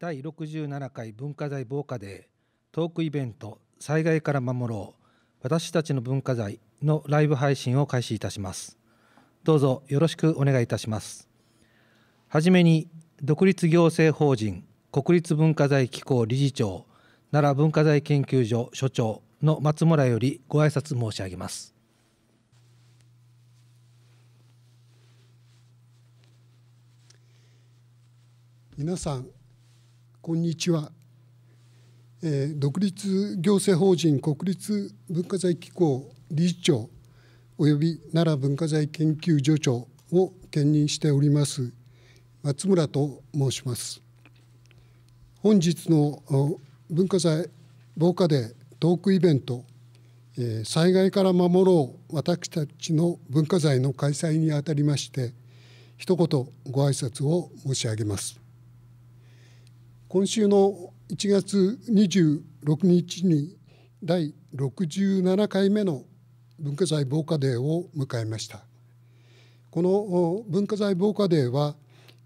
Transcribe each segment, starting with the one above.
第67回文化財防火デートークイベント「災害から守ろう私たちの文化財」のライブ配信を開始いたしますどうぞよろしくお願いいたしますはじめに独立行政法人国立文化財機構理事長奈良文化財研究所所長の松村よりご挨拶申し上げます皆さんこんにちは、えー、独立行政法人国立文化財機構理事長および奈良文化財研究所長を兼任しております松村と申します本日の文化財防火デートークイベント「災害から守ろう私たちの文化財」の開催にあたりまして一言ご挨拶を申し上げます今週の1月26日に第67回目の文化財防火デーを迎えましたこの文化財防火デーは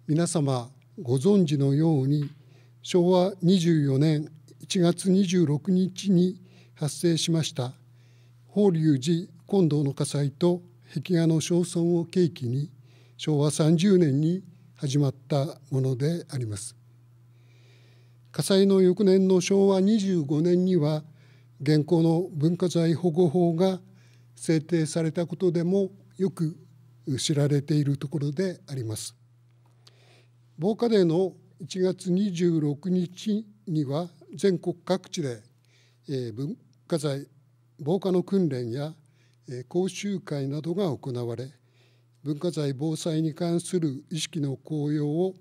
皆様ご存知のように昭和24年1月26日に発生しました法隆寺金堂の火災と壁画の焼損を契機に昭和30年に始まったものであります。火災の翌年の昭和25年には現行の文化財保護法が制定されたことでもよく知られているところであります。防火デーの1月26日には全国各地で、え文化財防火の訓練や、え講習会などが行われ文化財防災に関する意識の高揚を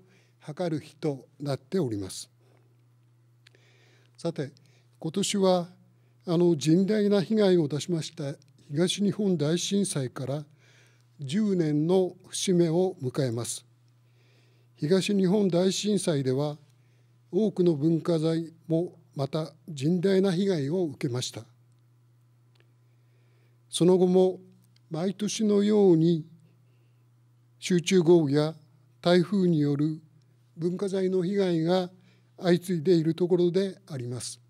図る日となっております。さて、今年はあの甚大な被害を出しました東日本大震災から10年の節目を迎えます。東日本大震災では多くの文化財もまた甚大な被害を受けました。その後も毎年のように集中豪雨や台風による文化財の被害が相次いでいるところであります。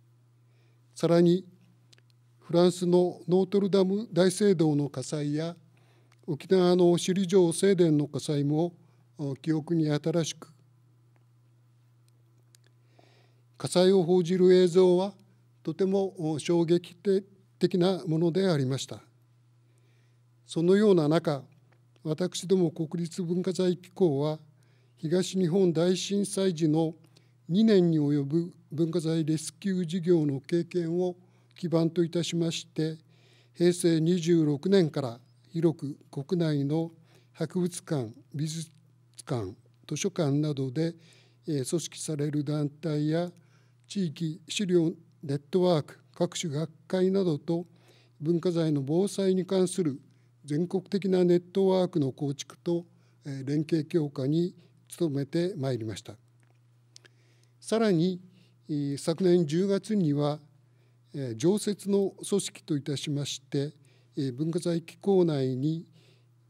さらにフランスのノートルダム大聖堂の火災や沖縄の首里城正殿の火災も記憶に新しく火災を報じる映像はとても衝撃的なものでありましたそのような中私ども国立文化財機構は東日本大震災時の2年に及ぶ文化財レスキュー事業の経験を基盤といたしまして平成26年から広く国内の博物館美術館図書館などで組織される団体や地域資料ネットワーク各種学会などと文化財の防災に関する全国的なネットワークの構築と連携強化に努めてまいりました。さらに昨年10月には常設の組織といたしまして文化財機構内に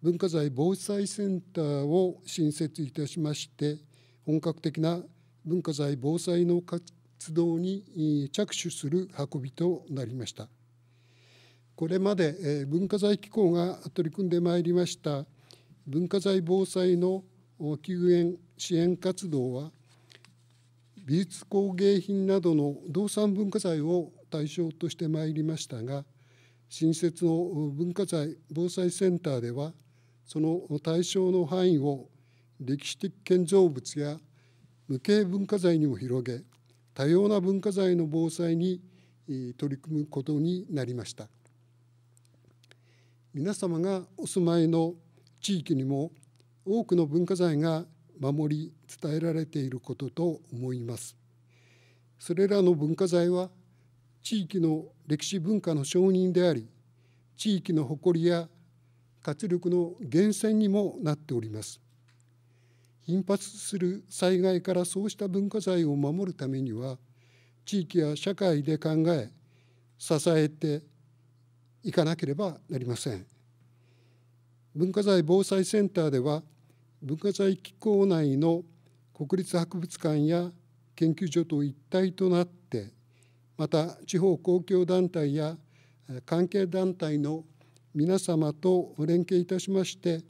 文化財防災センターを新設いたしまして本格的な文化財防災の活動に着手する運びとなりましたこれまで文化財機構が取り組んでまいりました文化財防災の救援支援活動は美術工芸品などの動産文化財を対象としてまいりましたが新設の文化財防災センターではその対象の範囲を歴史的建造物や無形文化財にも広げ多様な文化財の防災に取り組むことになりました皆様がお住まいの地域にも多くの文化財が守り伝えられていることと思いますそれらの文化財は地域の歴史文化の承認であり地域の誇りや活力の源泉にもなっております頻発する災害からそうした文化財を守るためには地域や社会で考え支えていかなければなりません文化財防災センターでは文化財機構内の国立博物館や研究所と一体となってまた地方公共団体や関係団体の皆様と連携いたしまして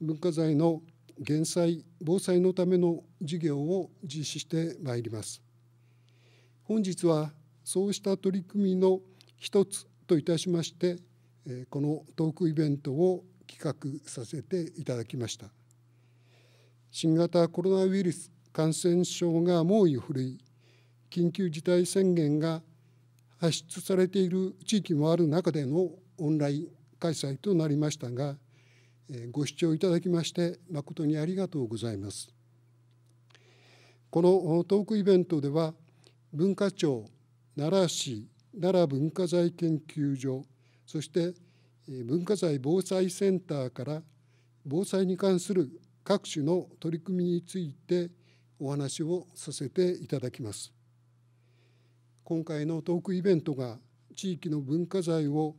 文化財の減災・防災のための事業を実施してまいります。本日はそうした取り組みの一つといたしましてこのトークイベントを企画させていただきました。新型コロナウイルス感染症が猛威を振るい緊急事態宣言が発出されている地域もある中でのオンライン開催となりましたがご視聴いただきまして誠にありがとうございます。このトークイベントでは文化庁奈良市奈良文化財研究所そして文化財防災センターから防災に関する各種の取り組みについてお話をさせていただきます。今回のトークイベントが地域の文化財を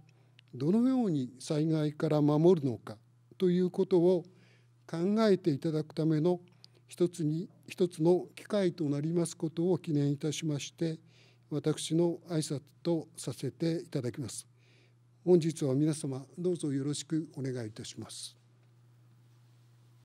どのように災害から守るのかということを考えていただくための一つに一つの機会となりますことを記念いたしまして私の挨拶とさせていただきます。本日は皆様どうぞよろしくお願いいたします。